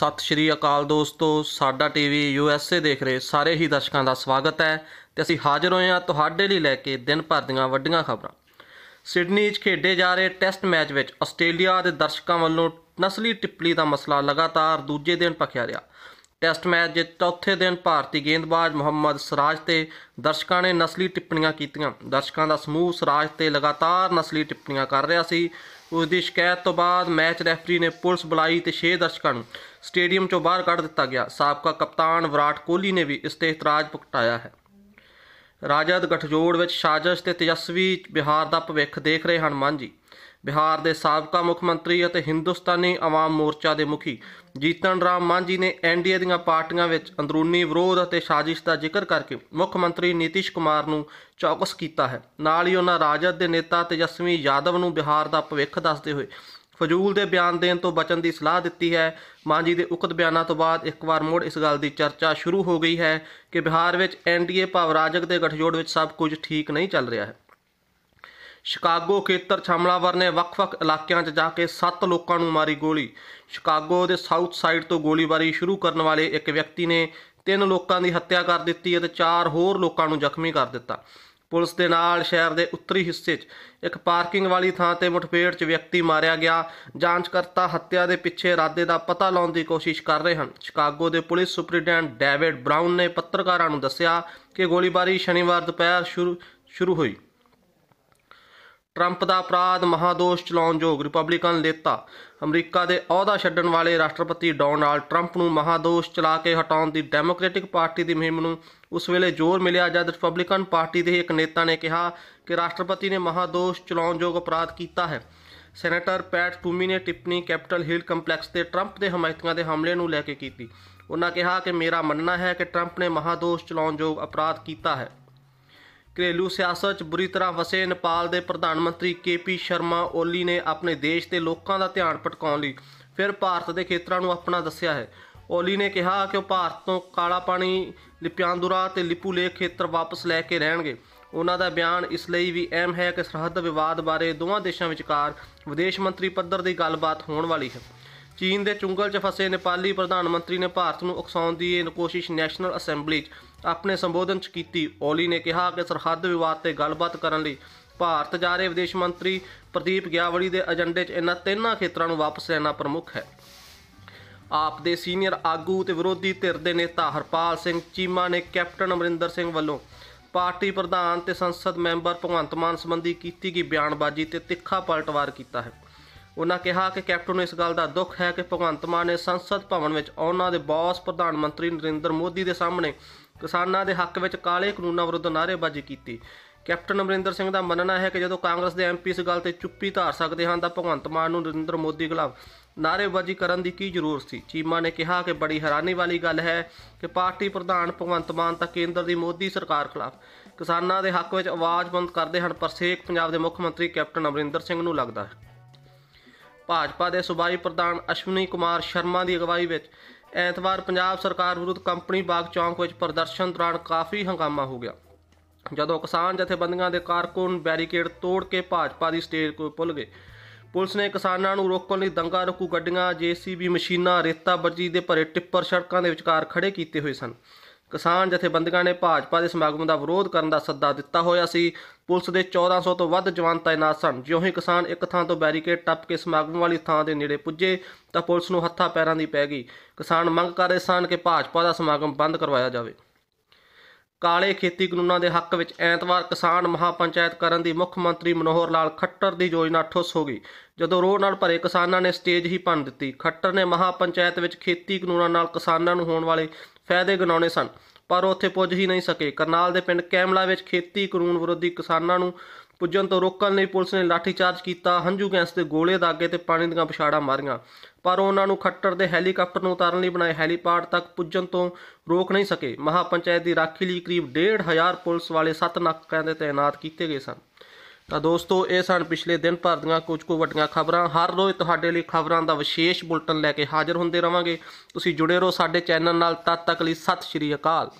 ਸਤਿ ਸ਼੍ਰੀ ਅਕਾਲ ਦੋਸਤੋ ਸਾਡਾ ਟੀਵੀ ਯੂਐਸਏ ਦੇਖ ਰਹੇ ਸਾਰੇ ਹੀ ਦਰਸ਼ਕਾਂ ਦਾ ਸਵਾਗਤ ਹੈ ਤੇ ਅਸੀਂ ਹਾਜ਼ਰ ਹੋਏ ਹਾਂ ਤੁਹਾਡੇ ਲਈ ਲੈ ਕੇ ਦਿਨ ਭਰ ਦੀਆਂ ਵੱਡੀਆਂ ਖਬਰਾਂ ਸਿਡਨੀ 'ਚ ਖੇਡੇ ਜਾ ਰਹੇ ਟੈਸਟ ਮੈਚ ਵਿੱਚ ਆਸਟ੍ਰੇਲੀਆ ਦੇ ਦਰਸ਼ਕਾਂ ਵੱਲੋਂ ਨਸਲੀ ਟਿੱਪਲੀ ਦਾ ਮਸਲਾ ਲਗਾਤਾਰ ਦੂਜੇ ਦਿਨ ਪਖਿਆ ਰਿਹਾ ਟੈਸਟ ਮੈਚ ਦੇ ਚੌਥੇ ਦਿਨ ਭਾਰਤੀ ਗੇਂਦਬਾਜ਼ ਮੁਹੰਮਦ ਸਰਾਜ ਤੇ ਦਰਸ਼ਕਾਂ ਨੇ ਨਸਲੀ ਟਿੱਪਣੀਆਂ ਕੀਤੀਆਂ ਦਰਸ਼ਕਾਂ ਦਾ ਸਮੂਹ ਸਰਾਜ ਤੇ ਲਗਾਤਾਰ ਨਸਲੀ ਟਿੱਪਣੀਆਂ ਕਰ ਰਿਹਾ ਸੀ ਉਸ ਦੀ ਸ਼ਿਕਾਇਤ ਤੋਂ ਬਾਅਦ ਮੈਚ ਰੈਫਰੀ ਨੇ ਪੁਲਿਸ ਬੁਲਾਈ ਤੇ 6 ਦਰਸ਼ਕਾਂ ਨੂੰ ਸਟੇਡੀਅਮ ਚੋਂ ਬਾਹਰ ਕੱਢ ਦਿੱਤਾ ਗਿਆ ਸਾਬਕਾ ਕਪਤਾਨ ਵਿਰਾਟ ਕੋਹਲੀ ਨੇ ਵੀ ਇਸ ਤੇ ਇਤਰਾਜ਼ ਪੁਕਟਾਇਆ ਹੈ ਰਾਜਦ ਗਠਜੋੜ ਵਿੱਚ ਸਾਜ਼ਿਸ਼ ਤੇ ਤੇਜਸਵੀ ਬਿਹਾਰ ਦਾ ਭਵਿੱਖ ਦੇਖ ਰਹੇ ਹਨ ਮਾਂਜੀ ਬਿਹਾਰ ਦੇ ਸਾਬਕਾ ਮੁੱਖ ਮੰਤਰੀ ਅਤੇ ਹਿੰਦੁਸਤਾਨੀ ਆਵਾਮ ਮੋਰਚਾ ਦੇ ਮੁਖੀ ਜੀਤਨ ਰਾਮ ਮਾਂਝੀ ਨੇ ਐਨਡੀਏ ਦੀਆਂ ਪਾਰਟੀਆਂ ਵਿੱਚ ਅੰਦਰੂਨੀ ਵਿਰੋਧ ਅਤੇ ਸਾਜ਼ਿਸ਼ ਦਾ ਜ਼ਿਕਰ ਕਰਕੇ ਮੁੱਖ ਮੰਤਰੀ ਨੀਤੀਸ਼ ਕੁਮਾਰ ਨੂੰ ਚੌਕਸ ਕੀਤਾ ਹੈ ਨਾਲ ਹੀ ਉਹਨਾਂ ਰਾਜਦ ਦੇ ਨੇਤਾ ਤੇਜਸਵੀ ਯਾਦਵ ਨੂੰ ਬਿਹਾਰ ਦਾ ਭਵਿੱਖ ਦੱਸਦੇ ਹੋਏ ਫਜ਼ੂਲ ਦੇ ਬਿਆਨ ਦੇਣ ਤੋਂ ਬਚਣ ਦੀ ਸਲਾਹ ਦਿੱਤੀ ਹੈ ਮਾਂਜੀ ਦੇ ਉਕਤ ਬਿਆਨਾਂ ਤੋਂ ਬਾਅਦ ਇੱਕ ਵਾਰ ਮੋੜ ਇਸ ਗੱਲ ਦੀ ਚਰਚਾ ਸ਼ੁਰੂ ਹੋ ਗਈ ਹੈ ਕਿ ਬਿਹਾਰ ਵਿੱਚ ਐਨਡੀਏ ਭਾਵ ਰਾਜਕ ਦੇ ਗਠਜੋੜ ਵਿੱਚ ਸਭ ਕੁਝ ਠੀਕ ਨਹੀਂ ਚੱਲ ਰਿਹਾ ਹੈ ਸ਼ਿਕਾਗੋ ਖੇਤਰ 'ਚ ਨੇ ਵੱਖ-ਵੱਖ ਇਲਾਕਿਆਂ 'ਚ ਜਾ ਕੇ 7 ਲੋਕਾਂ ਨੂੰ ਮਾਰੀ ਗੋਲੀ ਸ਼ਿਕਾਗੋ ਦੇ ਸਾਊਥ ਸਾਈਡ ਤੋਂ ਗੋਲੀਬਾਰੀ ਸ਼ੁਰੂ ਕਰਨ ਵਾਲੇ ਇੱਕ ਵਿਅਕਤੀ ਨੇ ਤਿੰਨ ਲੋਕਾਂ ਦੀ ਹੱਤਿਆ ਕਰ ਦਿੱਤੀ ਅਤੇ ਚਾਰ ਹੋਰ ਲੋਕਾਂ ਨੂੰ ਜ਼ਖਮੀ ਕਰ ਦਿੱਤਾ ਪੁਲਿਸ ਦੇ ਨਾਲ ਸ਼ਹਿਰ ਦੇ ਉੱਤਰੀ ਹਿੱਸੇ 'ਚ ਇੱਕ ਪਾਰਕਿੰਗ ਵਾਲੀ ਥਾਂ ਤੇ ਮੁਠਪੇੜ 'ਚ ਵਿਅਕਤੀ ਮਾਰਿਆ ਗਿਆ ਜਾਂਚਕਰਤਾ ਹੱਤਿਆ ਦੇ ਪਿੱਛੇ ਇਰਾਦੇ ਦਾ ਪਤਾ ਲਾਉਣ ਦੀ ਕੋਸ਼ਿਸ਼ ਕਰ ਰਹੇ ਹਨ ਸ਼ਿਕਾਗੋ ਦੇ ਪੁਲਿਸ ਸੁਪਰੀਡੈਂਟ ਡੇਵਿਡ ਬ੍ਰਾਊਨ ਨੇ ਪੱਤਰਕਾਰਾਂ ਨੂੰ ਦੱਸਿਆ ਕਿ ਗੋਲੀਬਾਰੀ ਸ਼ਨੀਵਾਰ ਦੁਪਹਿਰ ਸ਼ੁਰੂ ਸ਼ੁਰੂ ਹੋਈ ਟਰੰਪ ਦਾ ਅਪਰਾਧ ਮਹਾਦੋਸ਼ ਚਲਾਉਣ ਯੋਗ ਰਿਪਬਲਿਕਨ ਨੇਤਾ ਅਮਰੀਕਾ ਦੇ ਅਹੁਦਾ ਛੱਡਣ ਵਾਲੇ ਰਾਸ਼ਟਰਪਤੀ ਡੋਨਾਲਡ ਟਰੰਪ ਨੂੰ ਮਹਾਦੋਸ਼ ਚਲਾ ਕੇ ਹਟਾਉਣ ਦੀ ਡੈਮੋਕ੍ਰੈਟਿਕ ਪਾਰਟੀ ਦੀ ਮੁਹਿੰਮ ਨੂੰ ਉਸ ਵੇਲੇ ਜ਼ੋਰ ਮਿਲਿਆ ਜਦ ਰਿਪਬਲਿਕਨ ਪਾਰਟੀ ਦੇ ਇੱਕ ਨੇਤਾ ਨੇ ਕਿਹਾ ਕਿ ਰਾਸ਼ਟਰਪਤੀ ਨੇ ਮਹਾਦੋਸ਼ ਚਲਾਉਣ ਯੋਗ ਅਪਰਾਧ ਕੀਤਾ ਹੈ ਸੈਨੇਟਰ ਪੈਟ ਟੂਮੀ ਨੇ ਟਿੱਪਣੀ ਕੈਪੀਟਲ ਹਿਲ ਕੰਪਲੈਕਸ ਤੇ ਟਰੰਪ ਦੇ ਹਮਾਇਤੀਆਂ ਦੇ ਹਮਲੇ ਨੂੰ ਲੈ ਕੇ ਕੀਤੀ ਉਹਨਾਂ ਕਿਹਾ ਕਿ ਮੇਰਾ ਮੰਨਣਾ ਹੈ ਕਿ ਟਰੰਪ ਨੇ ਮਹਾਦੋਸ਼ ਚਲਾਉਣ ਯੋਗ ਅਪਰਾਧ ਕੀਤਾ ਹੈ ਘਰੇਲੂ ਸਿਆਸਤ 'ਚ ਬੁਰੀ ਤਰ੍ਹਾਂ ਵਸੇ ਨੇਪਾਲ ਦੇ ਪ੍ਰਧਾਨ ਮੰਤਰੀ ਕੇਪੀ ਸ਼ਰਮਾ ਓਲੀ ਨੇ ਆਪਣੇ ਦੇਸ਼ ਦੇ ਲੋਕਾਂ ਦਾ ਧਿਆਨ ਭਟਕਾਉਣ ਲਈ ਫਿਰ ਭਾਰਤ ਦੇ ਖੇਤਰਾਂ ਨੂੰ ਆਪਣਾ ਦੱਸਿਆ ਹੈ ਓਲੀ ਨੇ ਕਿਹਾ ਕਿ ਉਹ ਭਾਰਤ ਤੋਂ ਕਾਲਾ ਪਾਣੀ ਲਿਪਿਆਂਦੁਰਾ ਤੇ ਲਿਪੂਲੇ ਖੇਤਰ ਵਾਪਸ ਲੈ ਕੇ ਰਹਿਣਗੇ ਉਹਨਾਂ ਦਾ ਬਿਆਨ ਇਸ ਲਈ ਵੀ ਅਹਿਮ ਹੈ ਕਿ ਸਰਹੱਦ ਵਿਵਾਦ ਬਾਰੇ ਦੋਵਾਂ ਦੇਸ਼ਾਂ ਵਿਚਕਾਰ ਵਿਦੇਸ਼ ਮੰਤਰੀ ਪੱਧਰ ਦੀ ਗੱਲਬਾਤ ਹੋਣ ਵਾਲੀ ਹੈ ਚੀਨ ਦੇ ਚੁੰਗਲ 'ਚ ਫਸੇ ਨੇਪਾਲੀ ਪ੍ਰਧਾਨ ਮੰਤਰੀ ਨੇ ਭਾਰਤ ਨੂੰ ਉਕਸਾਉਣ ਦੀ ਇਹ ਕੋਸ਼ਿਸ਼ ਨੈਸ਼ਨਲ ਅਸੈਂਬਲੀ 'ਚ ਆਪਣੇ ਸੰਬੋਧਨ 'ਚ ਕੀਤੀ ਓਲੀ ਨੇ ਕਿਹਾ ਕਿ ਸਰਹੱਦ ਵਿਵਾਦ ਤੇ ਗੱਲਬਾਤ ਕਰਨ ਲਈ ਭਾਰਤ ਜਾ ਰਹੇ ਵਿਦੇਸ਼ ਮੰਤਰੀ ਪ੍ਰਦੀਪ ਗਿਆਵੜੀ ਦੇ ਏਜੰਡੇ 'ਚ ਇਹਨਾਂ ਤਿੰਨਾਂ ਖੇਤਰਾਂ ਨੂੰ ਵਾਪਸ ਲੈਣਾ ਪ੍ਰਮੁੱਖ ਹੈ ਆਪ ਦੇ ਸੀਨੀਅਰ ਆਗੂ ਤੇ ਵਿਰੋਧੀ ਧਿਰ ਦੇ ਨੇਤਾ ਹਰਪਾਲ ਸਿੰਘ ਚੀਮਾ ਨੇ ਕੈਪਟਨ ਅਮਰਿੰਦਰ ਸਿੰਘ ਵੱਲੋਂ ਪਾਰਟੀ ਪ੍ਰਧਾਨ ਤੇ ਸੰਸਦ ਮੈਂਬਰ ਭਗਵੰਤ ਮਾਨ ਸੰਬੰਧੀ ਕੀਤੀ ਗਈ ਬਿਆਨਬਾਜ਼ੀ ਤੇ ਤਿੱਖਾ ਪਲਟਵਾਰ ਕੀਤਾ ਹੈ ਉਹਨਾਂ ਕਿਹਾ ਕਿ ਕੈਪਟਨ ਨੂੰ ਇਸ ਗੱਲ ਦਾ ਦੁੱਖ ਹੈ ਕਿ ਭਗਵੰਤ ਮਾਨ ਨੇ ਸੰਸਦ ਭਵਨ ਵਿੱਚ ਉਹਨਾਂ ਦੇ ਬੌਸ ਪ੍ਰਧਾਨ ਮੰਤਰੀ ਨਰਿੰਦਰ ਮੋਦੀ ਦੇ ਸਾਹਮਣੇ ਕਿਸਾਨਾਂ ਦੇ ਹੱਕ ਵਿੱਚ ਕਾਲੇ ਕਾਨੂੰਨਾਂ ਵਿਰੁੱਧ ਨਾਅਰੇਬਾਜ਼ੀ ਕੀਤੀ ਕੈਪਟਨ ਅਮਰਿੰਦਰ ਸਿੰਘ ਦਾ ਮੰਨਣਾ ਹੈ ਕਿ ਜਦੋਂ ਕਾਂਗਰਸ ਦੇ ਐਮਪੀ ਇਸ ਗੱਲ ਤੇ ਚੁੱਪੀ ਧਾਰ ਸਕਦੇ ਹਨ ਤਾਂ ਭਗਵੰਤ ਮਾਨ ਨੂੰ ਨਰਿੰਦਰ ਮੋਦੀ ਖਿਲਾਫ ਨਾਅਰੇਬਾਜ਼ੀ ਕਰਨ ਦੀ ਕੀ ਜ਼ਰੂਰਤ ਸੀ ਚੀਮਾ ਨੇ ਕਿਹਾ ਕਿ ਬੜੀ ਹੈਰਾਨੀ ਵਾਲੀ ਗੱਲ ਹੈ ਕਿ ਪਾਰਟੀ ਪ੍ਰਧਾਨ ਭਗਵੰਤ ਮਾਨ ਤਾਂ ਕੇਂਦਰ ਦੀ ਮੋਦੀ ਸਰਕਾਰ ਖਿਲਾਫ ਕਿਸਾਨਾਂ ਦੇ ਹੱਕ ਵਿੱਚ ਆਵਾਜ਼ ਬੰਦ ਕਰਦੇ ਹਨ ਪਰ ਸੇਕ ਪੰਜਾਬ ਦੇ ਮੁੱਖ ਮੰਤਰੀ ਕੈਪਟਨ ਅਮਰਿੰਦਰ ਸਿੰਘ ਨੂੰ ਲੱਗਦਾ ਹੈ ਭਾਜਪਾ ਦੇ ਸੁਭਾਈ ਪ੍ਰਧਾਨ ਅਸ਼ਵਨੀ ਕੁਮਾਰ ਸ਼ਰਮਾ ਦੀ ਅਗਵਾਈ ਵਿੱਚ ਐਤਵਾਰ ਪੰਜਾਬ ਸਰਕਾਰ ਵਿਰੁੱਧ ਕੰਪਨੀ ਬਾਗ ਚੌਂਕ ਵਿੱਚ ਪ੍ਰਦਰਸ਼ਨ ਦੌਰਾਨ ਕਾਫੀ ਹੰਗਾਮਾ ਹੋ ਗਿਆ ਜਦੋਂ ਕਿਸਾਨ ਜਥੇਬੰਦੀਆਂ ਦੇ ਕਾਰਕੁਨ ਬੈਰੀਕੇਡ ਤੋੜ ਕੇ ਭਾਜਪਾ ਦੀ ਸਟੇਜ ਕੋਲ ਪੁੱਲ ਗਏ ਪੁਲਿਸ ਨੇ ਕਿਸਾਨਾਂ ਨੂੰ ਰੋਕਣ ਲਈ ਦੰਗਾ ਰੁਕੂ ਗੱਡੀਆਂ ਜੀਸੀਬੀ ਮਸ਼ੀਨਾਂ ਰੇਤਾ ਬਰਜੀ ਦੇ ਭਰੇ ਟਿੱਪਰ ਸੜਕਾਂ ਦੇ ਵਿਚਕਾਰ ਖੜੇ ਕੀਤੇ ਹੋਏ ਸਨ ਕਿਸਾਨ ਜਥੇਬੰਦੀਆਂ ਨੇ ਭਾਜਪਾ ਦੇ ਸਮਾਗਮ ਦਾ ਵਿਰੋਧ ਕਰਨ ਦਾ ਸੱਦਾ ਦਿੱਤਾ ਹੋਇਆ ਸੀ ਪੁਲਿਸ ਦੇ 1400 ਤੋਂ ਵੱਧ ਜਵਾਨ ਤਾਇਨਾਤ ਸਨ ਜਿਉਂ ਹੀ ਕਿਸਾਨ ਇੱਕ ਥਾਂ ਤੋਂ ਬੈਰੀਕੇਡ ਟੱਪ ਕੇ ਸਮਾਗਮ ਵਾਲੀ ਥਾਂ ਦੇ ਨੇੜੇ ਪੁੱਜੇ ਤਾਂ ਪੁਲਿਸ ਨੂੰ ਹੱਥਾਂ ਪੈਰਾਂ ਦੀ ਪੈ ਗਈ ਕਿਸਾਨ ਮੰਗ ਕਰ ਰਹੇ ਸਨ ਕਿ ਭਾਜਪਾ ਦਾ ਸਮਾਗਮ ਬੰਦ ਕਰਵਾਇਆ ਜਾਵੇ ਕਾਲੇ ਖੇਤੀ ਕਾਨੂੰਨਾਂ ਦੇ ਹੱਕ ਵਿੱਚ ਐਤਵਾਰ ਕਿਸਾਨ ਮਹਾਪੰਚਾਇਤ ਕਰਨ ਦੀ ਮੁੱਖ ਮੰਤਰੀ ਮਨੋਹਰ ਲਾਲ ਖੱਟਰ ਦੀ ਯੋਜਨਾ ਠੁੱਸ ਹੋ ਗਈ ਜਦੋਂ ਰੋਹ ਨਾਲ ਭਰੇ ਕਿਸਾਨਾਂ ਨੇ ਸਟੇਜ ਹੀ ਭੰਨ ਦਿੱਤੀ ਖੱਟਰ ਨੇ ਮਹਾਪੰਚਾਇਤ ਵਿੱਚ ਖੇਤੀ ਕਾਨੂੰਨਾਂ ਨਾਲ ਕਿਸਾਨਾਂ ਨੂੰ ਹੋਣ ਵਾਲੇ ਫਾਇਦੇ ਗਿਣਾਉਣੇ ਸਨ ਪਰ ਉਹ ਉੱਥੇ ਪੁੱਜ ਹੀ ਨਹੀਂ ਸਕੇ ਕਰਨਾਲ ਦੇ ਪਿੰਡ ਕੈਮਲਾ ਵਿੱਚ ਖੇਤੀ ਕਾਨੂੰਨ ਵਿਰੋਧੀ ਕਿਸਾਨਾਂ ਨੂੰ ਪੁੱਜਣ ਤੋਂ ਰੋਕਣ ਲਈ ਪੁਲਿਸ ਨੇ ਲਾਠੀ ਚਾਰਜ ਕੀਤਾ ਹੰਝੂ ਗੈਸ ਤੇ ਗੋਲੇ ਦਾਗੇ ਤੇ ਪਾਣੀ ਦੀਆਂ ਪਛਾੜਾਂ ਮਾਰੀਆਂ ਪਰ ਉਹਨਾਂ ਨੂੰ ਖੱਟਰ ਦੇ ਹੈਲੀਕਾਪਟਰ ਨੂੰ ਉਤਾਰਨ ਲਈ ਬਣਾਏ ਹੈਲੀਪਾਡ ਤੱਕ ਪੁੱਜਣ ਤੋਂ ਰੋਕ ਨਹੀਂ ਸਕੇ ਮਹਾਪੰਚਾਇਤ ਦੀ ਰਾਖੀ ਲਈ ਕਰੀਬ 1500 ਪੁਲਿਸ ਵਾਲੇ 7 ਨੱਕਿਆਂ ਦੇ ਤਾਇਨਾਤ ਕੀਤੇ ਗਏ ਸਨ ਤਾਂ ਦੋਸਤੋ ਇਹ ਸਨ ਪਿਛਲੇ ਦਿਨ ਭਰ ਦੀਆਂ ਕੁਝ ਕੁ ਵੱਡੀਆਂ ਖਬਰਾਂ ਹਰ ਰੋਜ਼ ਤੁਹਾਡੇ ਲਈ ਖਬਰਾਂ ਦਾ ਵਿਸ਼ੇਸ਼ ਬੁਲਟਨ ਲੈ ਕੇ ਹਾਜ਼ਰ ਹੁੰਦੇ ਰਵਾਂਗੇ ਤੁਸੀਂ ਜੁੜੇ ਰਹੋ ਸਾਡੇ ਚੈਨਲ ਨਾਲ ਤਦ ਤੱਕ ਲਈ ਸਤਿ ਸ਼੍ਰੀ ਅਕਾਲ